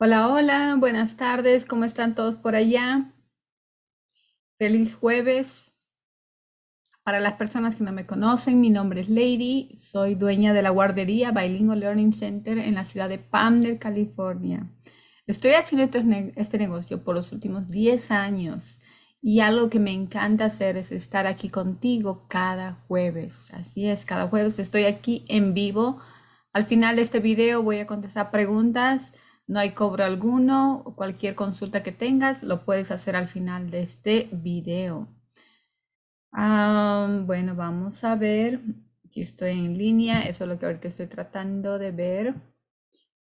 Hola, hola, buenas tardes, ¿cómo están todos por allá? Feliz jueves. Para las personas que no me conocen, mi nombre es Lady, soy dueña de la guardería Bilingual Learning Center en la ciudad de Palmer, California. Estoy haciendo este negocio por los últimos 10 años y algo que me encanta hacer es estar aquí contigo cada jueves. Así es, cada jueves estoy aquí en vivo. Al final de este video voy a contestar preguntas no hay cobro alguno. Cualquier consulta que tengas lo puedes hacer al final de este video. bueno, vamos a ver si estoy en línea. Eso es lo que ahorita estoy tratando de ver.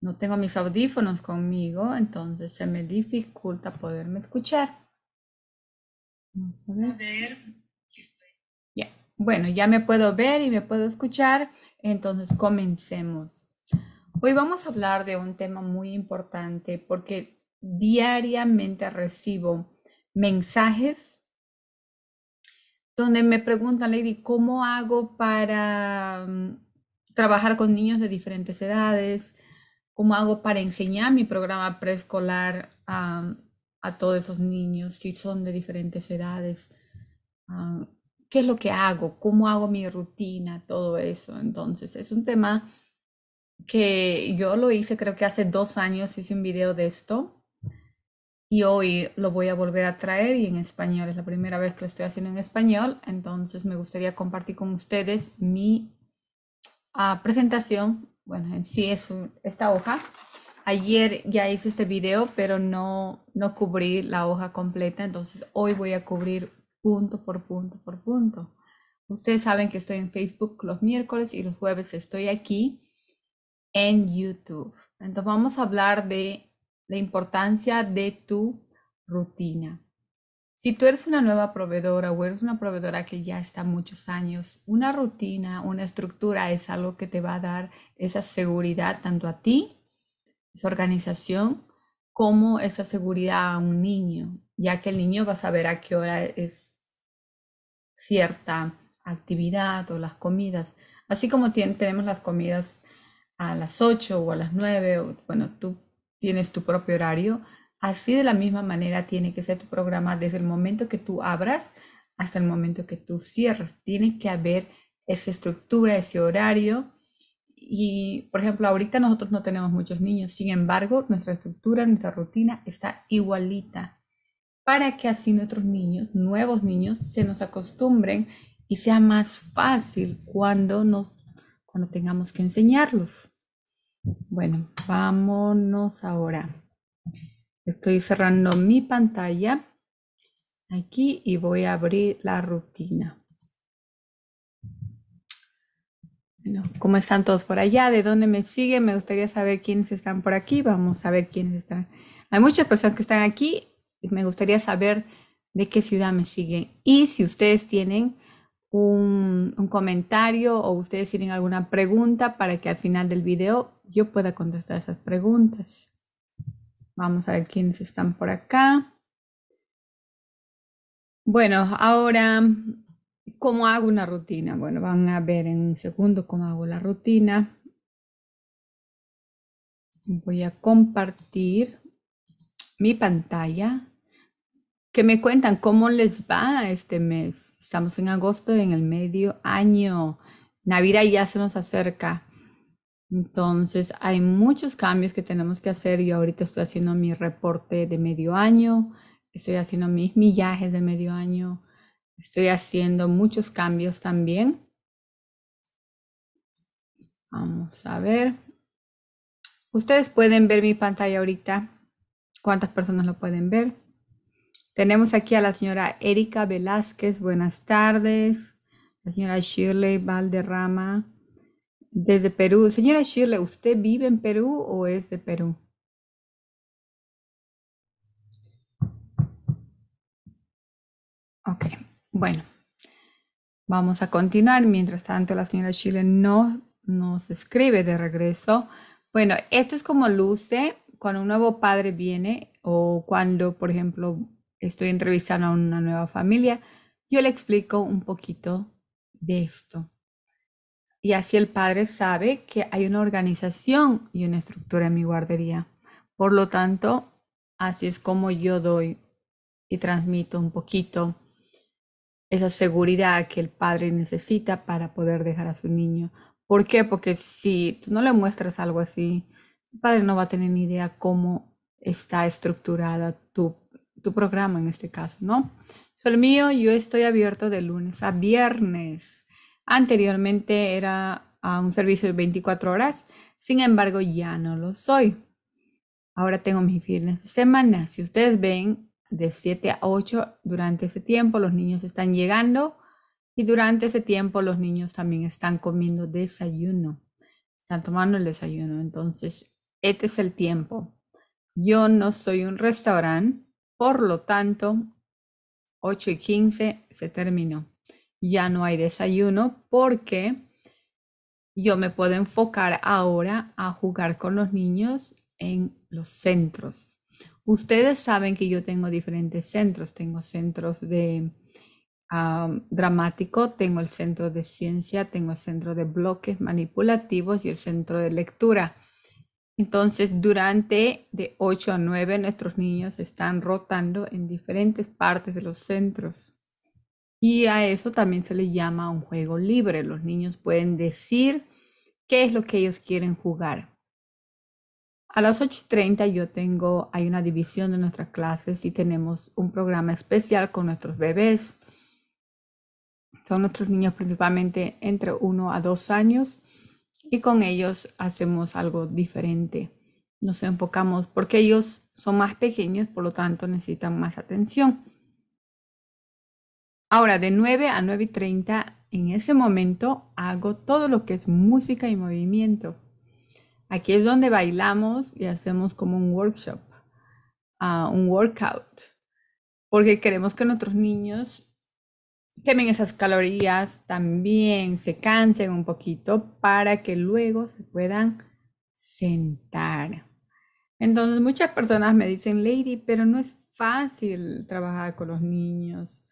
No tengo mis audífonos conmigo, entonces se me dificulta poderme escuchar. Vamos a ver. Bueno, ya me puedo ver y me puedo escuchar. Entonces comencemos. Hoy vamos a hablar de un tema muy importante porque diariamente recibo mensajes donde me preguntan, Lady, ¿cómo hago para mm, trabajar con niños de diferentes edades? ¿Cómo hago para enseñar mi programa preescolar a, a, todos esos niños si son de diferentes edades? Ah, ¿Qué es lo que hago? ¿Cómo hago mi rutina? Todo eso. Entonces, es un tema que yo lo hice creo que hace dos años, hice un video de esto y hoy lo voy a volver a traer y en español, es la primera vez que lo estoy haciendo en español, entonces me gustaría compartir con ustedes mi ah, presentación, bueno, en sí es esta hoja. Ayer ya hice este video, pero no, no cubrí la hoja completa, entonces hoy voy a cubrir punto por punto por punto. Ustedes saben que estoy en Facebook los miércoles y los jueves estoy aquí en YouTube. Entonces vamos a hablar de la importancia de tu rutina. Si tú eres una nueva proveedora o eres una proveedora que ya está muchos años, una rutina, una estructura es algo que te va a dar esa seguridad tanto a ti, esa organización, como esa seguridad a un niño, ya que el niño va a saber a qué hora es cierta actividad o las comidas, así como tenemos las comidas a las 8 o a las 9, o, bueno, tú tienes tu propio horario, así de la misma manera tiene que ser tu programa desde el momento que tú abras hasta el momento que tú cierras. Tiene que haber esa estructura, ese horario. Y, por ejemplo, ahorita nosotros no tenemos muchos niños, sin embargo, nuestra estructura, nuestra rutina está igualita para que así nuestros niños, nuevos niños, se nos acostumbren y sea más fácil cuando nos no tengamos que enseñarlos. Bueno, vámonos ahora. Estoy cerrando mi pantalla aquí y voy a abrir la rutina. Bueno, ¿cómo están todos por allá? ¿De dónde me siguen? Me gustaría saber quiénes están por aquí. Vamos a ver quiénes están. Hay muchas personas que están aquí. Y me gustaría saber de qué ciudad me siguen. Y si ustedes tienen un, comentario o ustedes tienen alguna pregunta para que al final del video yo pueda contestar esas preguntas. Vamos a ver quiénes están por acá. Bueno, ahora, ¿cómo hago una rutina? Bueno, van a ver en un segundo cómo hago la rutina. Voy a compartir mi pantalla que me cuentan cómo les va este mes. Estamos en agosto en el medio año. Navidad ya se nos acerca. Entonces hay muchos cambios que tenemos que hacer. Yo ahorita estoy haciendo mi reporte de medio año, estoy haciendo mis millajes de medio año, estoy haciendo muchos cambios también. Vamos a ver. Ustedes pueden ver mi pantalla ahorita. ¿Cuántas personas lo pueden ver? Tenemos aquí a la señora Erika Velázquez, buenas tardes. La señora Shirley Valderrama, desde Perú. Señora Shirley, ¿usted vive en Perú o es de Perú? Ok, bueno. Vamos a continuar. Mientras tanto, la señora Shirley no nos escribe de regreso. Bueno, esto es como luce cuando un nuevo padre viene o cuando, por ejemplo, estoy entrevistando a una nueva familia, yo le explico un poquito de esto. Y así el padre sabe que hay una organización y una estructura en mi guardería. Por lo tanto, así es como yo doy y transmito un poquito esa seguridad que el padre necesita para poder dejar a su niño. ¿Por qué? Porque si tú no le muestras algo así, el padre no va a tener ni idea cómo está estructurada tu tu programa en este caso, ¿no? el mío, yo estoy abierto de lunes a viernes. Anteriormente era a un servicio de 24 horas, sin embargo ya no lo soy. Ahora tengo mis fines de semana. Si ustedes ven, de 7 a 8 durante ese tiempo los niños están llegando y durante ese tiempo los niños también están comiendo desayuno, están tomando el desayuno. Entonces, este es el tiempo. Yo no soy un restaurante, por lo tanto, 8 y 15 se terminó. Ya no hay desayuno porque yo me puedo enfocar ahora a jugar con los niños en los centros. Ustedes saben que yo tengo diferentes centros. Tengo centros de dramático, tengo el centro de ciencia, tengo el centro de bloques manipulativos y el centro de lectura. Entonces, durante de 8 a 9, nuestros niños están rotando en diferentes partes de los centros. Y a eso también se le llama un juego libre. Los niños pueden decir qué es lo que ellos quieren jugar. A las 8.30 yo tengo, hay una división de nuestras clases y tenemos un programa especial con nuestros bebés. Son nuestros niños principalmente entre 1 a 2 años y con ellos hacemos algo diferente. Nos enfocamos porque ellos son más pequeños, por lo tanto necesitan más atención. Ahora, de 9 a 9 y 30, en ese momento hago todo lo que es música y movimiento. Aquí es donde bailamos y hacemos como un workshop, ah, un workout, porque queremos que nuestros niños quemen esas calorías, también se cansen un poquito para que luego se puedan sentar. Entonces muchas personas me dicen, Lady, pero no es fácil trabajar con los niños.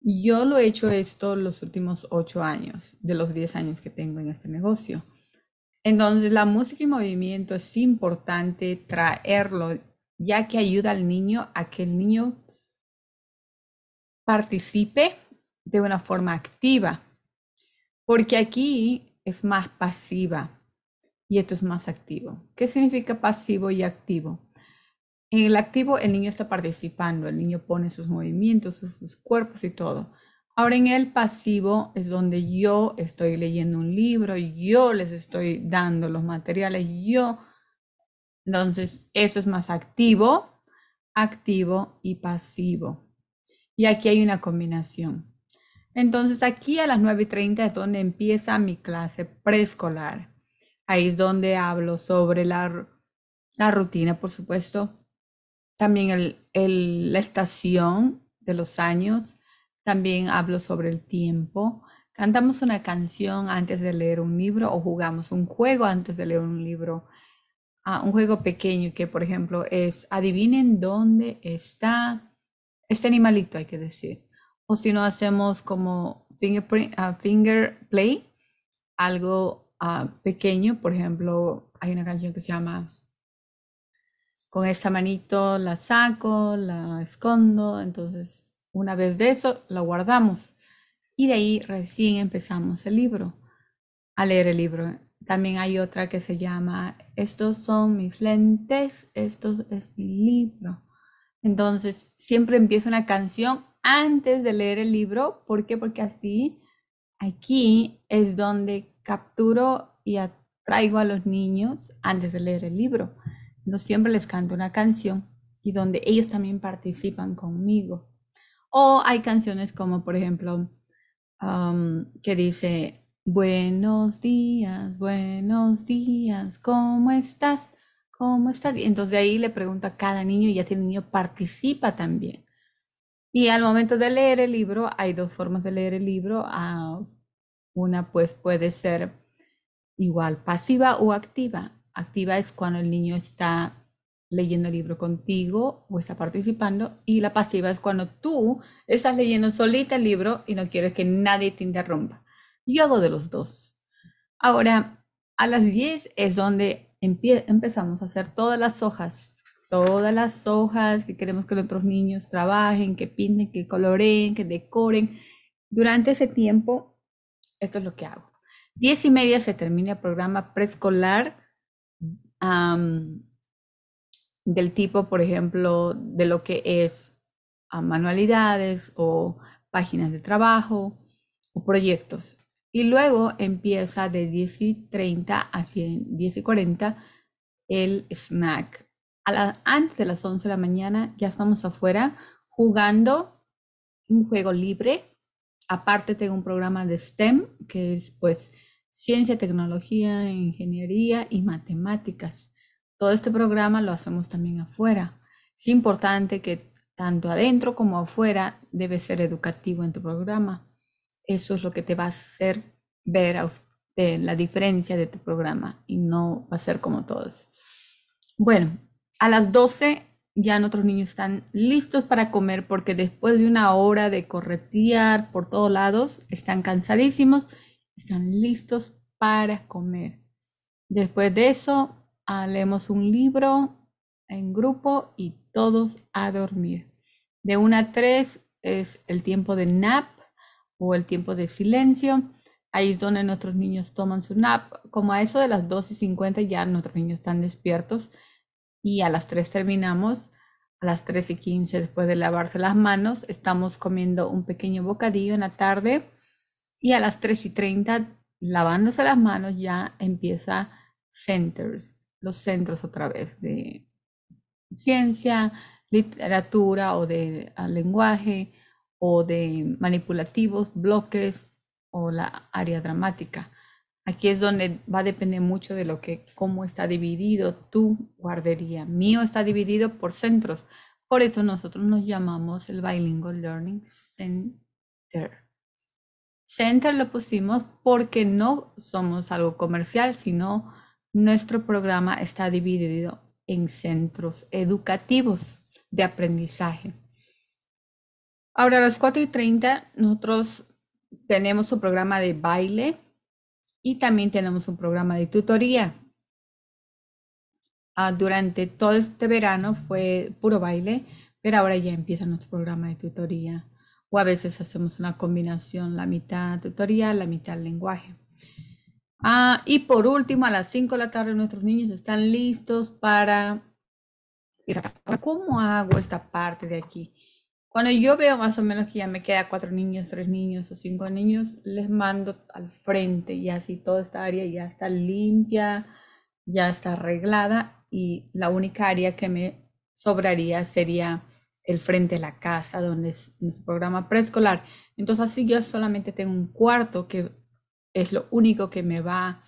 Yo lo he hecho esto los últimos ocho años, de los diez años que tengo en este negocio. Entonces la música y movimiento es importante traerlo, ya que ayuda al niño a que el niño participe de una forma activa, porque aquí es más pasiva y esto es más activo. ¿Qué significa pasivo y activo? En el activo el niño está participando, el niño pone sus movimientos, sus cuerpos y todo. Ahora en el pasivo es donde yo estoy leyendo un libro, yo les estoy dando los materiales, yo. Entonces, eso es más activo, activo y pasivo. Y aquí hay una combinación. Entonces aquí a las 9.30 y es donde empieza mi clase preescolar. Ahí es donde hablo sobre la, rutina, por supuesto. También la estación de los años. También hablo sobre el tiempo. Cantamos una canción antes de leer un libro o jugamos un juego antes de leer un libro. Ah, un juego pequeño que, por ejemplo, es adivinen dónde está este animalito, hay que decir o si no hacemos como finger, ah, play, algo ah, pequeño, por ejemplo, hay una canción que se llama con esta manito la saco, la escondo, entonces una vez de eso la guardamos y de ahí recién empezamos el libro, a leer el libro. También hay otra que se llama Estos son mis lentes, esto es mi libro. Entonces siempre empieza una canción antes de leer el libro. ¿Por qué? Porque así aquí es donde capturo y atraigo a los niños antes de leer el libro. No siempre les canto una canción y donde ellos también participan conmigo. O hay canciones como, por ejemplo, um, que dice, buenos días, buenos días, ¿cómo estás? ¿Cómo estás? Y entonces de ahí le pregunto a cada niño y así el niño participa también. Y al momento de leer el libro, hay dos formas de leer el libro. Ah, una pues puede ser igual pasiva o activa. Activa es cuando el niño está leyendo el libro contigo o está participando y la pasiva es cuando tú estás leyendo solita el libro y no quieres que nadie te interrumpa. Yo hago de los dos. Ahora, a las 10 es donde empezamos a hacer todas las hojas todas las hojas, que queremos que los otros niños trabajen, que pinten, que coloreen, que decoren. Durante ese tiempo, esto es lo que hago. Diez y media se termina el programa preescolar del tipo, por ejemplo, de lo que es ah, manualidades o páginas de trabajo o proyectos. Y luego empieza de 10 y 30 a diez 10 y 40 el snack antes de las 11 de la mañana ya estamos afuera jugando un juego libre. Aparte tengo un programa de STEM, que es pues ciencia, tecnología, ingeniería y matemáticas. Todo este programa lo hacemos también afuera. Es importante que tanto adentro como afuera debe ser educativo en tu programa. Eso es lo que te va a hacer ver eh, la diferencia de tu programa y no va a ser como todos. Bueno, a las 12 ya nuestros niños están listos para comer porque después de una hora de corretear por todos lados, están cansadísimos, están listos para comer. Después de eso, ah, leemos un libro en grupo y todos a dormir. De una a 3 es el tiempo de nap o el tiempo de silencio. Ahí es donde nuestros niños toman su nap. Como a eso de las 2 y 50 ya nuestros niños están despiertos y a las 3 terminamos. A las 3 y 15, después de lavarse las manos, estamos comiendo un pequeño bocadillo en la tarde. Y a las 3 y 30, lavándose las manos, ya empieza centers, los centros otra vez de ciencia, literatura o de ah, lenguaje o de manipulativos, bloques o la área dramática. Aquí es donde va a depender mucho de lo que, cómo está dividido tu guardería. Mío está dividido por centros. Por eso nosotros nos llamamos el Bilingual Learning Center. Center lo pusimos porque no somos algo comercial, sino nuestro programa está dividido en centros educativos de aprendizaje. Ahora a las 4 y 30 nosotros tenemos un programa de baile y también tenemos un programa de tutoría. Ah, durante todo este verano fue puro baile, pero ahora ya empieza nuestro programa de tutoría. O a veces hacemos una combinación, la mitad tutoría, la mitad lenguaje. Ah, y por último, a las 5 de la tarde nuestros niños están listos para... ¿Cómo hago esta parte de aquí? Cuando yo veo más o menos que ya me queda cuatro niños, tres niños o cinco niños, les mando al frente y así toda esta área ya está limpia, ya está arreglada y la única área que me sobraría sería el frente de la casa donde es nuestro programa preescolar. Entonces así yo solamente tengo un cuarto que es lo único que me va,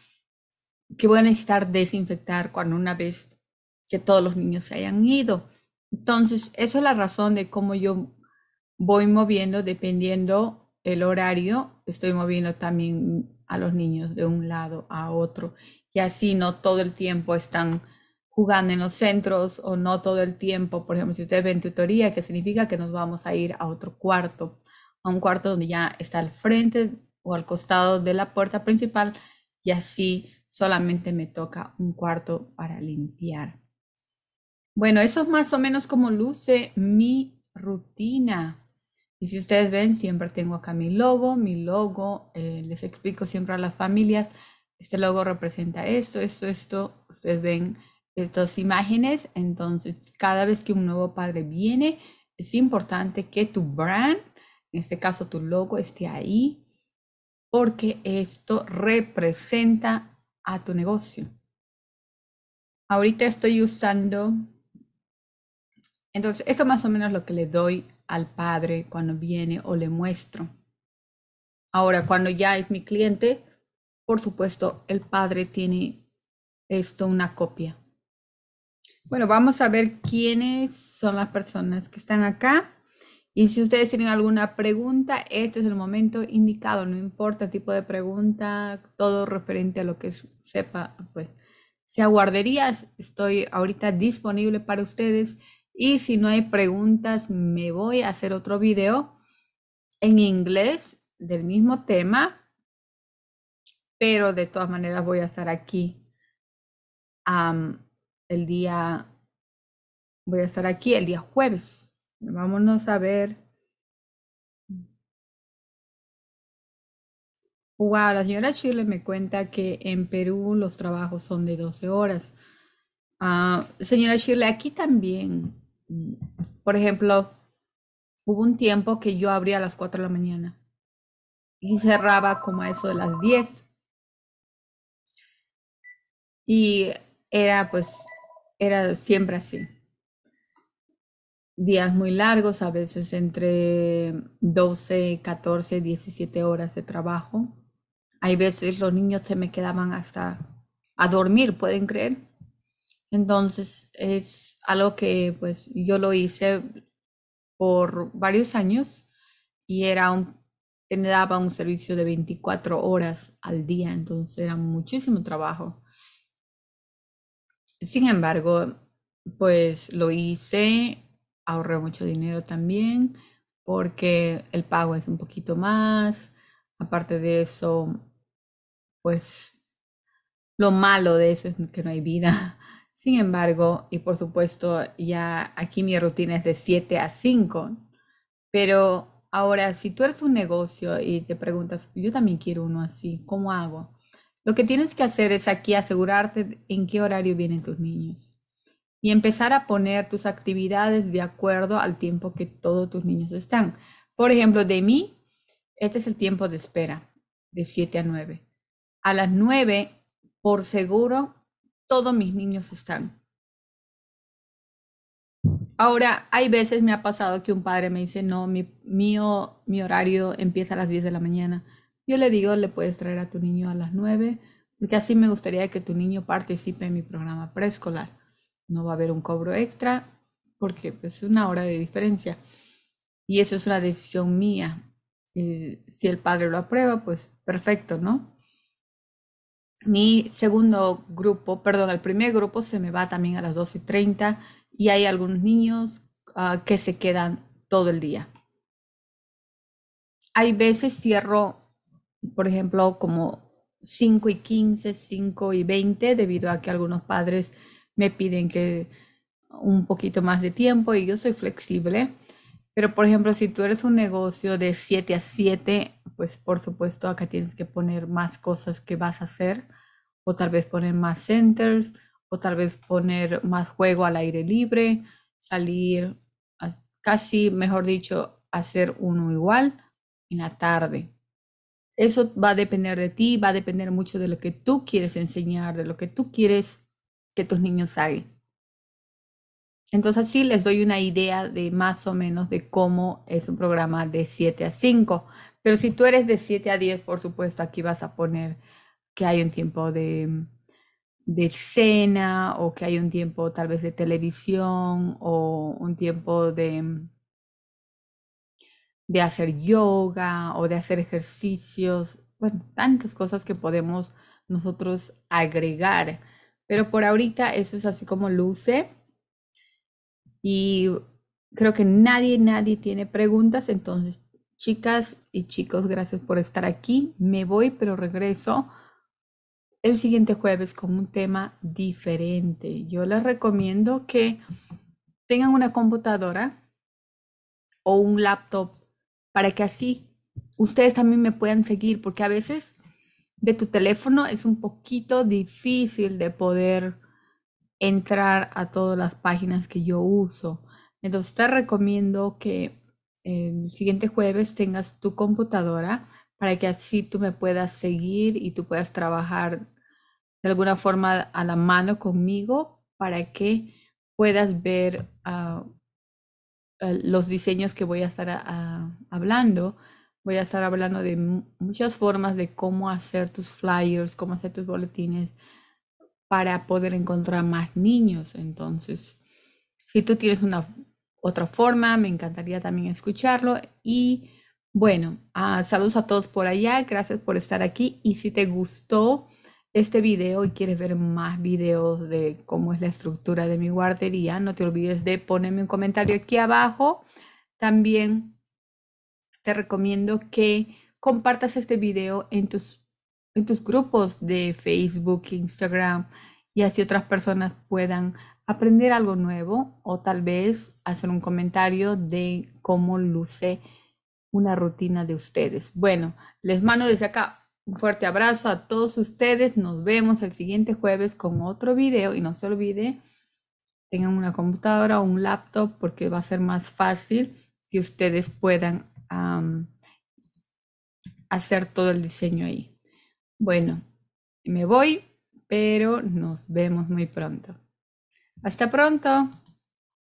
que voy a necesitar desinfectar cuando una vez que todos los niños se hayan ido. Entonces, esa es la razón de cómo yo voy moviendo dependiendo el horario, estoy moviendo también a los niños de un lado a otro y así no todo el tiempo están jugando en los centros o no todo el tiempo, por ejemplo, si ustedes ven tutoría, que significa que nos vamos a ir a otro cuarto, a un cuarto donde ya está al frente o al costado de la puerta principal y así solamente me toca un cuarto para limpiar. Bueno, eso es más o menos como luce mi rutina. Y si ustedes ven, siempre tengo acá mi logo, mi logo, eh, les explico siempre a las familias, este logo representa esto, esto, esto, ustedes ven estas imágenes, entonces cada vez que un nuevo padre viene, es importante que tu brand, en este caso tu logo, esté ahí, porque esto representa a tu negocio. Ahorita estoy usando, entonces esto más o menos lo que le doy al padre cuando viene o le muestro. Ahora, cuando ya es mi cliente, por supuesto, el padre tiene esto una copia. Bueno, vamos a ver quiénes son las personas que están acá. Y si ustedes tienen alguna pregunta, este es el momento indicado, no importa el tipo de pregunta, todo referente a lo que sepa, pues. Sea guarderías, estoy ahorita disponible para ustedes. Y si no hay preguntas, me voy a hacer otro video en inglés del mismo tema, pero de todas maneras voy a estar aquí el día, voy a estar aquí el día jueves. Vámonos a ver. Wow, la señora Shirley me cuenta que en Perú los trabajos son de 12 horas. Ah, señora Shirley, aquí también por ejemplo, hubo un tiempo que yo abría a las 4 de la mañana y cerraba como a eso de las 10. Y era pues, era siempre así. Días muy largos, a veces entre 12, 14, 17 horas de trabajo. Hay veces los niños se me quedaban hasta a dormir, ¿pueden creer? Entonces es algo que pues yo lo hice por varios años y era un, me daba un servicio de 24 horas al día, entonces era muchísimo trabajo. Sin embargo, pues lo hice, ahorré mucho dinero también porque el pago es un poquito más. Aparte de eso, pues lo malo de eso es que no hay vida sin embargo, y por supuesto, ya aquí mi rutina es de 7 a 5, pero ahora si tú eres un negocio y te preguntas, yo también quiero uno así, ¿cómo hago? Lo que tienes que hacer es aquí asegurarte en qué horario vienen tus niños y empezar a poner tus actividades de acuerdo al tiempo que todos tus niños están. Por ejemplo, de mí, este es el tiempo de espera, de 7 a 9. A las 9, por seguro, todos mis niños están. Ahora, hay veces me ha pasado que un padre me dice, no, mi, mi horario empieza a las 10 de la mañana. Yo le digo, le puedes traer a tu niño a las 9, porque así me gustaría que tu niño participe en mi programa preescolar. No va a haber un cobro extra, porque pues, es una hora de diferencia. Y eso es una decisión mía. Eh, si el padre lo aprueba, pues perfecto, ¿no? Mi segundo grupo, perdón, el primer grupo se me va también a las 12 y 30 y hay algunos niños ah, que se quedan todo el día. Hay veces cierro, por ejemplo, como 5 y 15, 5 y 20, debido a que algunos padres me piden que un poquito más de tiempo y yo soy flexible. Pero, por ejemplo, si tú eres un negocio de 7 a 7, pues por supuesto acá tienes que poner más cosas que vas a hacer o tal vez poner más centers, o tal vez poner más juego al aire libre, salir, casi, mejor dicho, hacer uno igual en la tarde. Eso va a depender de ti, va a depender mucho de lo que tú quieres enseñar, de lo que tú quieres que tus niños hagan. Entonces sí les doy una idea de más o menos de cómo es un programa de 7 a 5. Pero si tú eres de 7 a 10, por supuesto, aquí vas a poner que hay un tiempo de, de cena o que hay un tiempo tal vez de televisión o un tiempo de, de hacer yoga o de hacer ejercicios, bueno, tantas cosas que podemos nosotros agregar. Pero por ahorita eso es así como luce. Y creo que nadie, nadie tiene preguntas. Entonces, chicas y chicos, gracias por estar aquí. Me voy, pero regreso el siguiente jueves con un tema diferente. Yo les recomiendo que tengan una computadora o un laptop para que así ustedes también me puedan seguir, porque a veces de tu teléfono es un poquito difícil de poder entrar a todas las páginas que yo uso. Entonces te recomiendo que el siguiente jueves tengas tu computadora para que así tú me puedas seguir y tú puedas trabajar de alguna forma a la mano conmigo para que puedas ver ah, los diseños que voy a estar ah, hablando. Voy a estar hablando de muchas formas de cómo hacer tus flyers, cómo hacer tus boletines para poder encontrar más niños. Entonces, si tú tienes una otra forma, me encantaría también escucharlo y bueno, ah, saludos a todos por allá, gracias por estar aquí y si te gustó este video y quieres ver más videos de cómo es la estructura de mi guardería, no te olvides de ponerme un comentario aquí abajo. También te recomiendo que compartas este video en tus, en tus grupos de Facebook, Instagram y así otras personas puedan aprender algo nuevo o tal vez hacer un comentario de cómo luce una rutina de ustedes. Bueno, les mando desde acá un fuerte abrazo a todos ustedes. Nos vemos el siguiente jueves con otro video y no se olvide, tengan una computadora o un laptop porque va a ser más fácil que ustedes puedan hacer todo el diseño ahí. Bueno, me voy, pero nos vemos muy pronto. Hasta pronto.